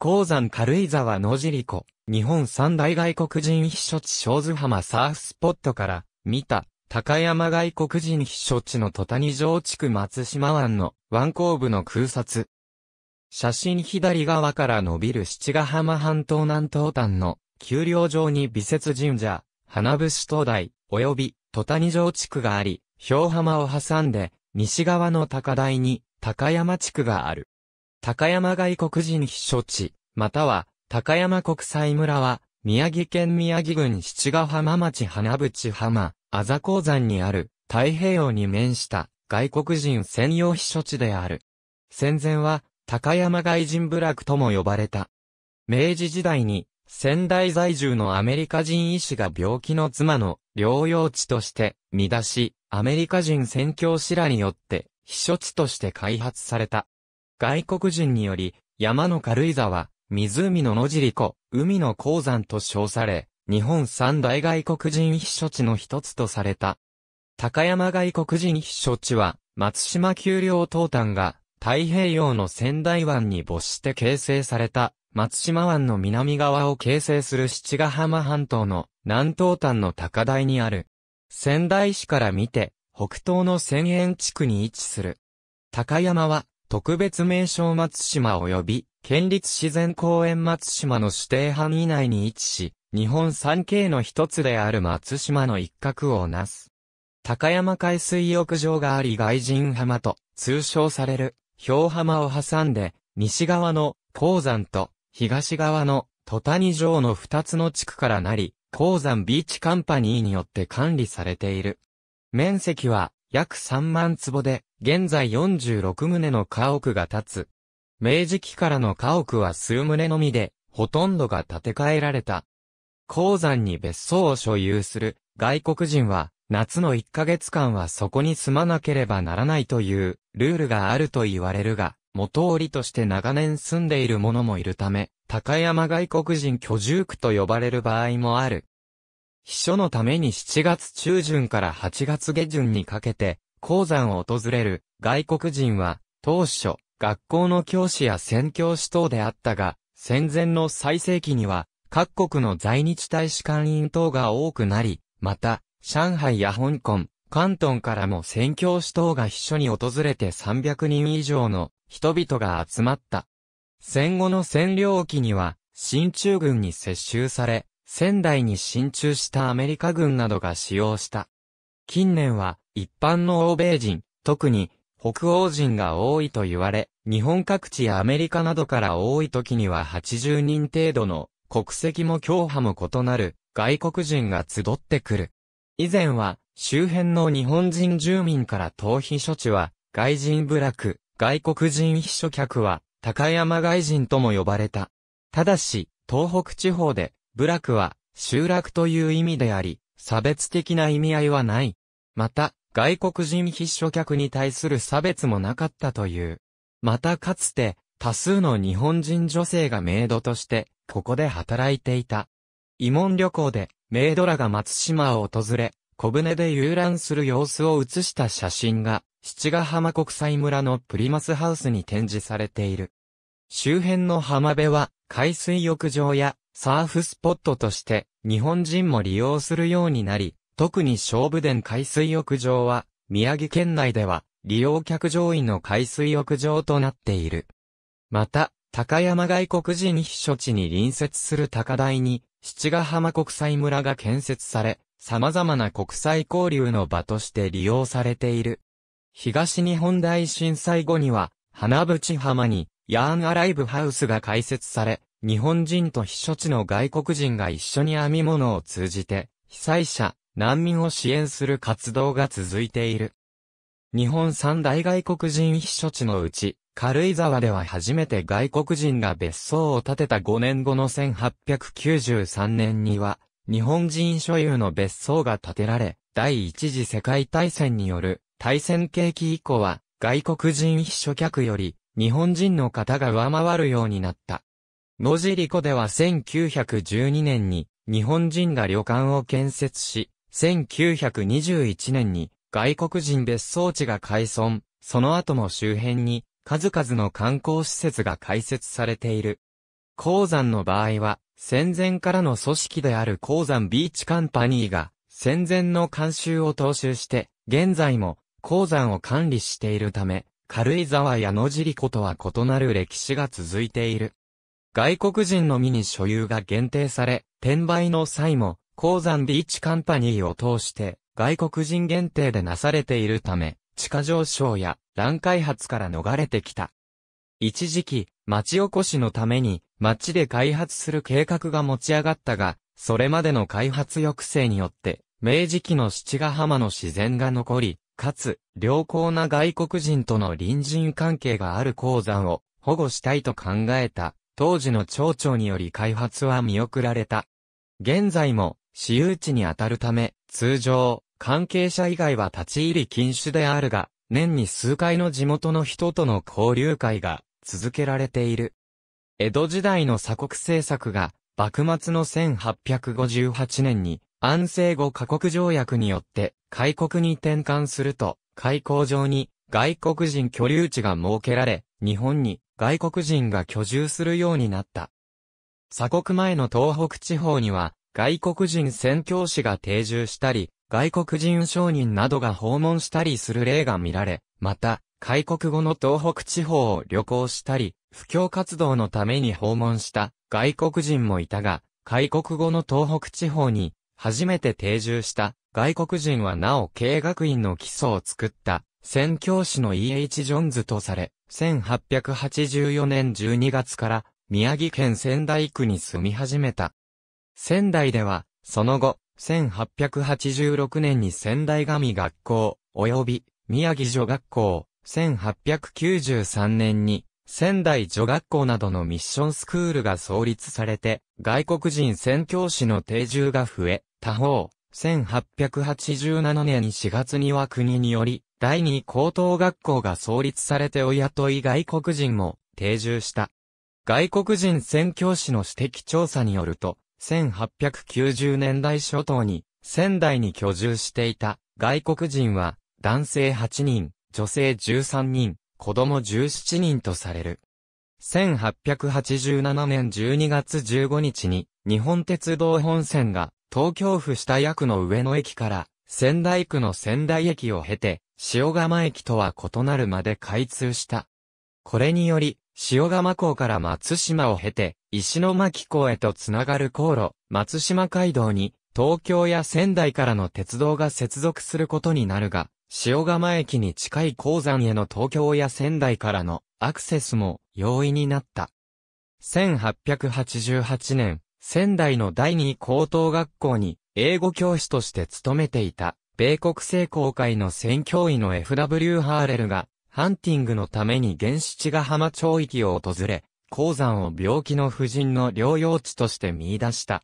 鉱山軽井沢野尻湖、日本三大外国人避暑地小津浜サーフスポットから見た高山外国人避暑地の戸谷城地区松島湾の湾口部の空撮。写真左側から伸びる七ヶ浜半島南東端の丘陵上に美雪神社、花節灯台、及び戸谷城地区があり、氷浜を挟んで西側の高台に高山地区がある。高山外国人避暑地、または、高山国際村は、宮城県宮城郡七ヶ浜町花淵浜、あざ鉱山にある、太平洋に面した外国人専用避暑地である。戦前は、高山外人部落とも呼ばれた。明治時代に、仙台在住のアメリカ人医師が病気の妻の療養地として、見出し、アメリカ人宣教師らによって、避暑地として開発された。外国人により、山の軽井沢、湖の野尻湖、海の鉱山と称され、日本三大外国人避暑地の一つとされた。高山外国人避暑地は、松島丘陵東端が、太平洋の仙台湾に没して形成された、松島湾の南側を形成する七ヶ浜半島の南東端の高台にある。仙台市から見て、北東の千円地区に位置する。高山は、特別名称松島及び県立自然公園松島の指定範囲内に位置し、日本三景の一つである松島の一角をなす。高山海水浴場があり外人浜と通称される氷浜を挟んで、西側の鉱山と東側の戸谷城の二つの地区からなり、鉱山ビーチカンパニーによって管理されている。面積は約3万坪で、現在46棟の家屋が建つ。明治期からの家屋は数棟のみで、ほとんどが建て替えられた。鉱山に別荘を所有する外国人は、夏の1ヶ月間はそこに住まなければならないというルールがあると言われるが、元折として長年住んでいる者もいるため、高山外国人居住区と呼ばれる場合もある。秘書のために7月中旬から8月下旬にかけて、鉱山を訪れる外国人は、当初、学校の教師や宣教師等であったが、戦前の最盛期には、各国の在日大使館員等が多くなり、また、上海や香港、関東からも宣教師等が秘書に訪れて300人以上の人々が集まった。戦後の占領期には、新中軍に接収され、仙台に進駐したアメリカ軍などが使用した。近年は、一般の欧米人、特に北欧人が多いと言われ、日本各地やアメリカなどから多い時には80人程度の国籍も共派も異なる外国人が集ってくる。以前は周辺の日本人住民から逃避処置は外人部落、外国人避暑客は高山外人とも呼ばれた。ただし、東北地方で部落は集落という意味であり、差別的な意味合いはない。また、外国人必書客に対する差別もなかったという。またかつて、多数の日本人女性がメイドとして、ここで働いていた。慰問旅行で、メイドらが松島を訪れ、小舟で遊覧する様子を写した写真が、七ヶ浜国際村のプリマスハウスに展示されている。周辺の浜辺は、海水浴場やサーフスポットとして、日本人も利用するようになり、特に勝負殿海水浴場は、宮城県内では、利用客上位の海水浴場となっている。また、高山外国人避暑地に隣接する高台に、七ヶ浜国際村が建設され、様々な国際交流の場として利用されている。東日本大震災後には、花淵浜に、ヤーンアライブハウスが開設され、日本人と避暑地の外国人が一緒に編み物を通じて、被災者、難民を支援する活動が続いている。日本三大外国人避暑地のうち、軽井沢では初めて外国人が別荘を建てた5年後の1893年には、日本人所有の別荘が建てられ、第一次世界大戦による大戦景気以降は、外国人避暑客より、日本人の方が上回るようになった。野尻湖では1912年に、日本人が旅館を建設し、1921年に外国人別荘地が開村、その後も周辺に数々の観光施設が開設されている。鉱山の場合は、戦前からの組織である鉱山ビーチカンパニーが、戦前の監修を踏襲して、現在も鉱山を管理しているため、軽井沢や野尻湖とは異なる歴史が続いている。外国人のみに所有が限定され、転売の際も、鉱山ビーチカンパニーを通して外国人限定でなされているため、地価上昇や乱開発から逃れてきた。一時期、町おこしのために町で開発する計画が持ち上がったが、それまでの開発抑制によって、明治期の七ヶ浜の自然が残り、かつ、良好な外国人との隣人関係がある鉱山を保護したいと考えた、当時の町長により開発は見送られた。現在も、私有地にあたるため、通常、関係者以外は立ち入り禁止であるが、年に数回の地元の人との交流会が続けられている。江戸時代の鎖国政策が、幕末の1858年に安政後過国条約によって開国に転換すると、開港上に外国人居留地が設けられ、日本に外国人が居住するようになった。鎖国前の東北地方には、外国人宣教師が定住したり、外国人商人などが訪問したりする例が見られ、また、開国後の東北地方を旅行したり、布教活動のために訪問した外国人もいたが、開国後の東北地方に初めて定住した外国人はなお経学院の基礎を作った宣教師の E.H. ジョンズとされ、1884年12月から宮城県仙台区に住み始めた。仙台では、その後、1886年に仙台神学校、及び宮城女学校、1893年に仙台女学校などのミッションスクールが創立されて、外国人宣教師の定住が増え、他方、1887年4月には国により、第二高等学校が創立されて親とい外国人も定住した。外国人宣教師の指摘調査によると、1890年代初頭に仙台に居住していた外国人は男性8人、女性13人、子供17人とされる。1887年12月15日に日本鉄道本線が東京府下役の上野駅から仙台区の仙台駅を経て塩釜駅とは異なるまで開通した。これにより塩釜港から松島を経て石巻港へとつながる航路、松島街道に、東京や仙台からの鉄道が接続することになるが、塩釜駅に近い鉱山への東京や仙台からのアクセスも容易になった。1888年、仙台の第二高等学校に英語教師として勤めていた、米国聖公会の宣教医の F.W. ハーレルが、ハンティングのために原始地ヶ浜町域を訪れ、鉱山を病気の婦人の療養地として見出した。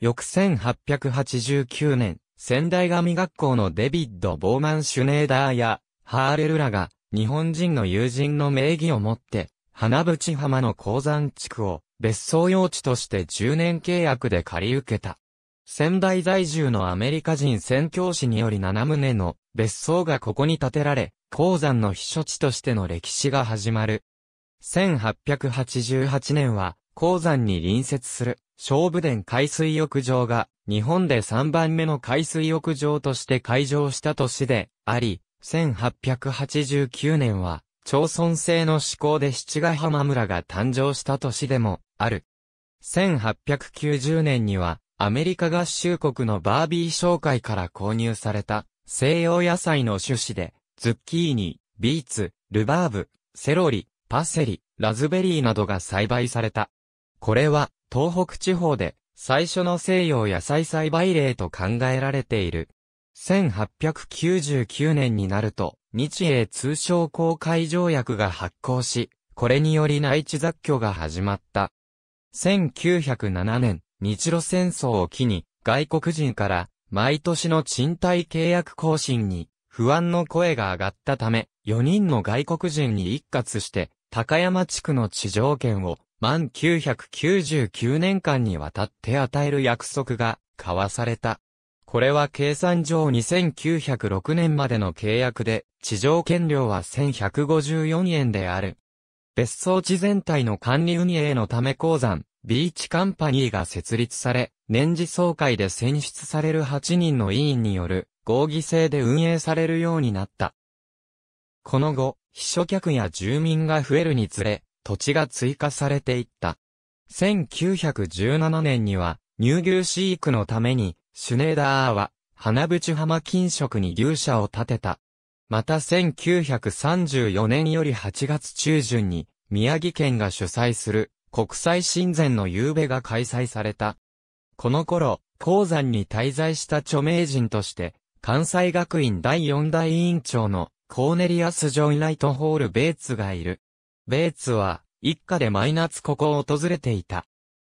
翌1889年、仙台神学校のデビッド・ボーマン・シュネーダーや、ハーレルらが、日本人の友人の名義を持って、花淵浜の鉱山地区を、別荘用地として10年契約で借り受けた。仙台在住のアメリカ人宣教師により7棟の別荘がここに建てられ、鉱山の避暑地としての歴史が始まる。1888年は、鉱山に隣接する、勝武殿海水浴場が、日本で3番目の海水浴場として開場した年であり、1889年は、町村制の施行で七ヶ浜村が誕生した年でもある。1890年には、アメリカ合衆国のバービー商会から購入された西洋野菜の種子で、ズッキーニ、ビーツ、ルバーブ、セロリ、パセリ、ラズベリーなどが栽培された。これは、東北地方で、最初の西洋野菜栽培例と考えられている。1899年になると、日英通商公開条約が発効し、これにより内地雑居が始まった。1907年、日露戦争を機に、外国人から、毎年の賃貸契約更新に、不安の声が上がったため、4人の外国人に一括して、高山地区の地上権を万999年間にわたって与える約束が交わされた。これは計算上2906年までの契約で、地上権料は1154円である。別荘地全体の管理運営のため鉱山、ビーチカンパニーが設立され、年次総会で選出される8人の委員による合議制で運営されるようになった。この後、秘書客や住民が増えるにつれ、土地が追加されていった。1917年には、乳牛飼育のために、シュネーダーは、花淵浜金職に牛舎を建てた。また1934年より8月中旬に、宮城県が主催する、国際親善の夕べが開催された。この頃、鉱山に滞在した著名人として、関西学院第4代委員長のコーネリアス・ジョン・ライトホール・ベーツがいる。ベーツは、一家でマイナスここを訪れていた。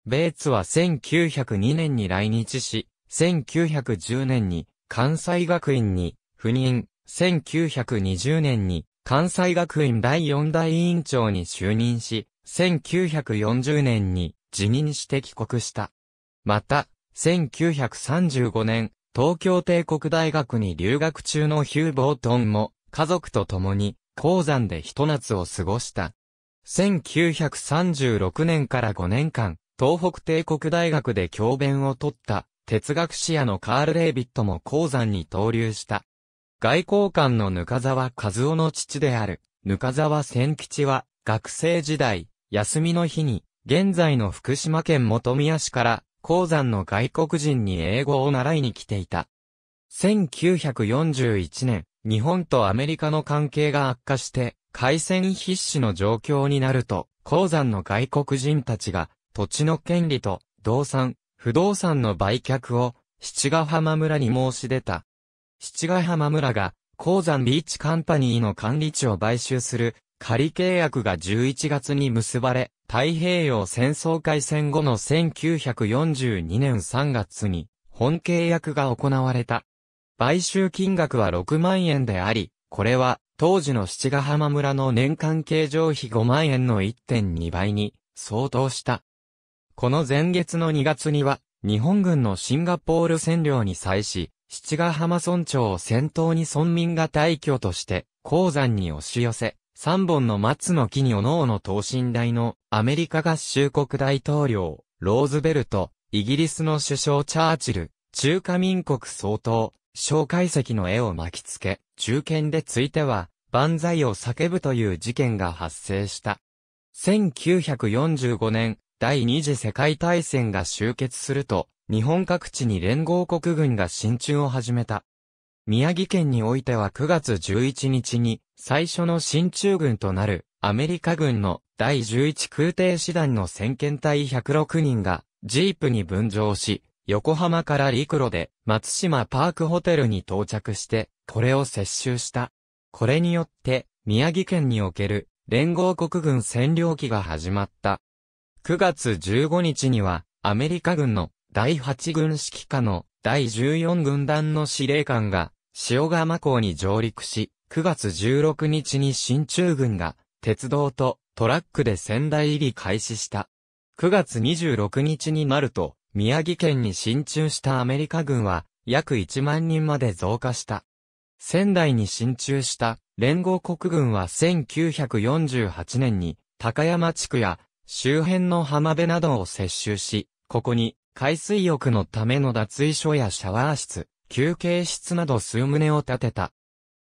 ベーツは1902年に来日し、1910年に関西学院に赴任、1920年に関西学院第四大委員長に就任し、1940年に辞任して帰国した。また、1935年、東京帝国大学に留学中のヒュー・ボートンも家族と共に、鉱山で一夏を過ごした。1936年から5年間、東北帝国大学で教鞭を取った、哲学士屋のカール・レイビットも鉱山に投留した。外交官のぬかざわ和夫の父である、ぬかざわ千吉は、学生時代、休みの日に、現在の福島県本宮市から、鉱山の外国人に英語を習いに来ていた。1941年、日本とアメリカの関係が悪化して、海戦必至の状況になると、鉱山の外国人たちが、土地の権利と、動産、不動産の売却を、七ヶ浜村に申し出た。七ヶ浜村が、鉱山ビーチカンパニーの管理地を買収する、仮契約が11月に結ばれ、太平洋戦争開戦後の1942年3月に、本契約が行われた。買収金額は6万円であり、これは当時の七ヶ浜村の年間経常費5万円の1.2倍に相当した。この前月の2月には、日本軍のシンガポール占領に際し、七ヶ浜村長を先頭に村民が退去として、鉱山に押し寄せ、三本の松の木におのおの等身大のアメリカ合衆国大統領、ローズベルト、イギリスの首相チャーチル、中華民国総統、小解石の絵を巻きつけ、中堅でついては、万歳を叫ぶという事件が発生した。1945年、第二次世界大戦が終結すると、日本各地に連合国軍が進駐を始めた。宮城県においては9月11日に、最初の進駐軍となる、アメリカ軍の第11空挺師団の先遣隊106人が、ジープに分乗し、横浜から陸路で松島パークホテルに到着して、これを接収した。これによって、宮城県における連合国軍占領期が始まった。9月15日には、アメリカ軍の第8軍指揮下の第14軍団の司令官が、塩釜港に上陸し、9月16日に新中軍が、鉄道とトラックで仙台入り開始した。9月26日になると、宮城県に進駐したアメリカ軍は、約1万人まで増加した。仙台に進駐した連合国軍は1948年に高山地区や周辺の浜辺などを接収し、ここに海水浴のための脱衣所やシャワー室、休憩室など数棟を建てた。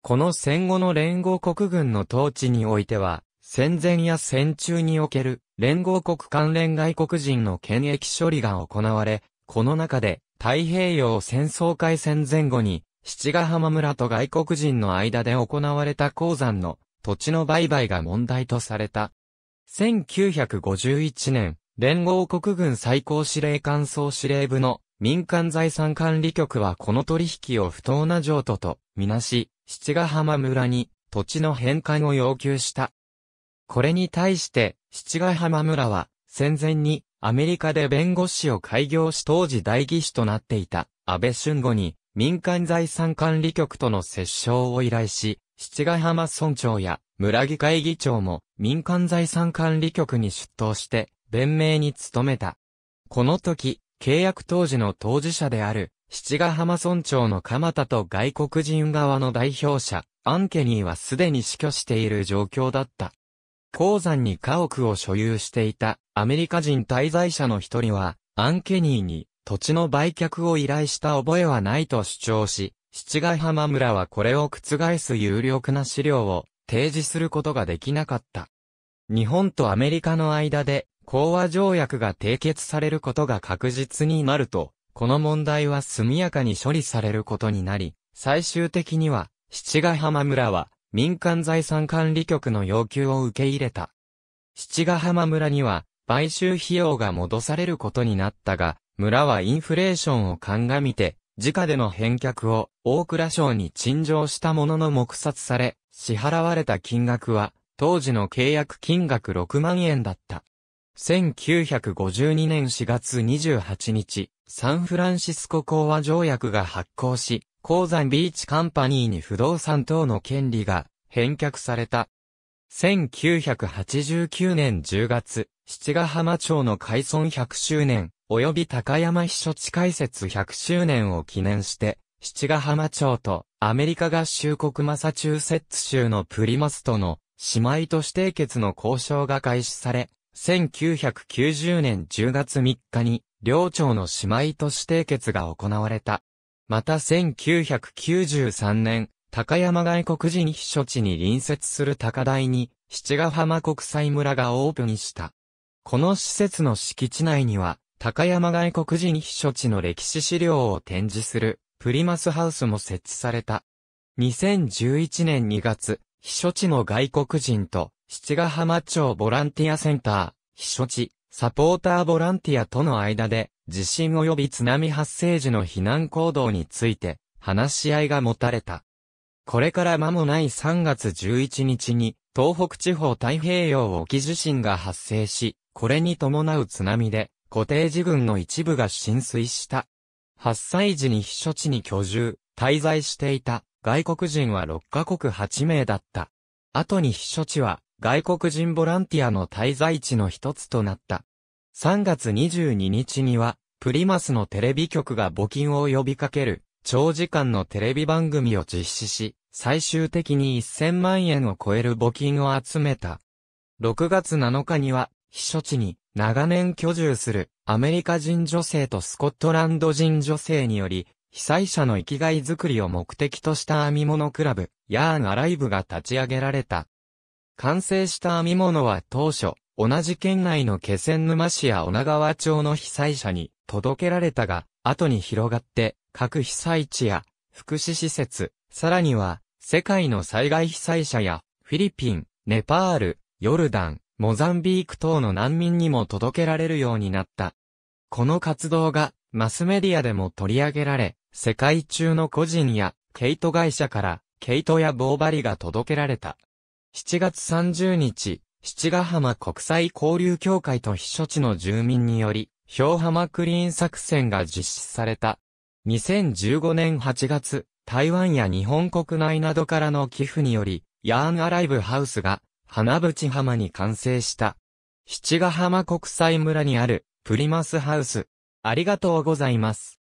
この戦後の連合国軍の統治においては、戦前や戦中における連合国関連外国人の権益処理が行われ、この中で太平洋戦争開戦前後に七ヶ浜村と外国人の間で行われた鉱山の土地の売買が問題とされた。1951年、連合国軍最高司令官総司令部の民間財産管理局はこの取引を不当な譲渡とみなし、七ヶ浜村に土地の返還を要求した。これに対して、七ヶ浜村は、戦前に、アメリカで弁護士を開業し当時代議士となっていた、安倍俊吾に、民間財産管理局との折衝を依頼し、七ヶ浜村長や村議会議長も民間財産管理局に出頭して弁明に努めた。この時、契約当時の当事者である七ヶ浜村長の鎌田と外国人側の代表者、アンケニーはすでに死去している状況だった。鉱山に家屋を所有していたアメリカ人滞在者の一人は、アンケニーに土地の売却を依頼した覚えはないと主張し、七ヶ浜村はこれを覆す有力な資料を提示することができなかった。日本とアメリカの間で講和条約が締結されることが確実になると、この問題は速やかに処理されることになり、最終的には、七ヶ浜村は、民間財産管理局の要求を受け入れた。七ヶ浜村には、買収費用が戻されることになったが、村はインフレーションを鑑みて、自家での返却を大倉省に陳情したものの黙殺され、支払われた金額は、当時の契約金額6万円だった。1952年4月28日、サンフランシスコ講和条約が発効し、鉱山ビーチカンパニーに不動産等の権利が返却された。1989年10月、七ヶ浜町の開村100周年、及び高山避暑地開設100周年を記念して、七ヶ浜町とアメリカ合衆国マサチューセッツ州のプリマストの姉妹都市締結の交渉が開始され、1990年10月3日に両町の姉妹都市締結が行われた。また1993年、高山外国人避暑地に隣接する高台に、七ヶ浜国際村がオープンした。この施設の敷地内には、高山外国人避暑地の歴史資料を展示する、プリマスハウスも設置された。2011年2月、避暑地の外国人と、七ヶ浜町ボランティアセンター、避暑地、サポーターボランティアとの間で、地震及び津波発生時の避難行動について、話し合いが持たれた。これから間もない3月11日に、東北地方太平洋沖地震が発生し、これに伴う津波で、固定地群の一部が浸水した。発災時に避暑地に居住、滞在していた外国人は6カ国8名だった。後に避暑地は外国人ボランティアの滞在地の一つとなった。3月22日には、プリマスのテレビ局が募金を呼びかける、長時間のテレビ番組を実施し、最終的に1000万円を超える募金を集めた。6月7日には、避暑地に長年居住するアメリカ人女性とスコットランド人女性により、被災者の生きがいづくりを目的とした編み物クラブ、ヤーンアライブが立ち上げられた。完成した編み物は当初、同じ県内の気仙沼市や女川町の被災者に届けられたが、後に広がって、各被災地や福祉施設、さらには、世界の災害被災者や、フィリピン、ネパール、ヨルダン、モザンビーク等の難民にも届けられるようになった。この活動が、マスメディアでも取り上げられ、世界中の個人や、ケイト会社から、ケイトや棒針が届けられた。7月30日、七ヶ浜国際交流協会と避暑地の住民により、氷浜クリーン作戦が実施された。2015年8月、台湾や日本国内などからの寄付により、ヤーンアライブハウスが、花淵浜に完成した。七ヶ浜国際村にある、プリマスハウス。ありがとうございます。